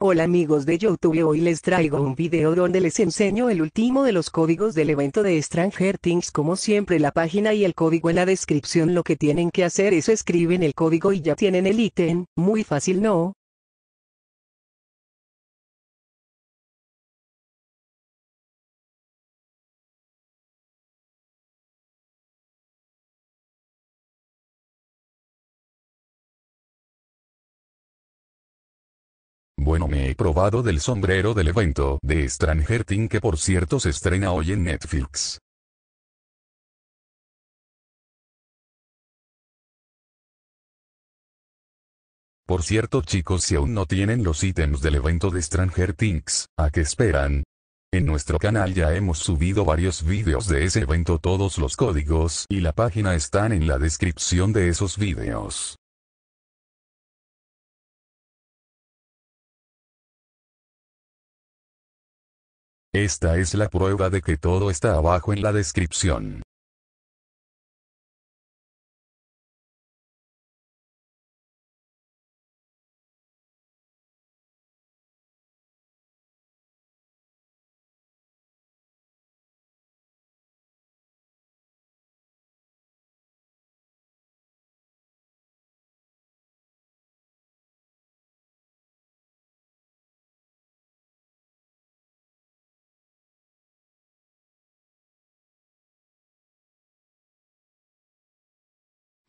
Hola amigos de YouTube hoy les traigo un video donde les enseño el último de los códigos del evento de Stranger Things como siempre la página y el código en la descripción lo que tienen que hacer es escriben el código y ya tienen el ítem, muy fácil no, Bueno me he probado del sombrero del evento de Stranger Things que por cierto se estrena hoy en Netflix. Por cierto chicos si aún no tienen los ítems del evento de Stranger Things, ¿a qué esperan? En nuestro canal ya hemos subido varios vídeos de ese evento todos los códigos y la página están en la descripción de esos vídeos. Esta es la prueba de que todo está abajo en la descripción.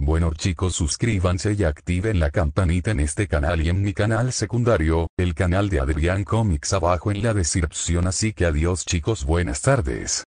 Bueno chicos suscríbanse y activen la campanita en este canal y en mi canal secundario, el canal de Adrián Comics abajo en la descripción así que adiós chicos buenas tardes.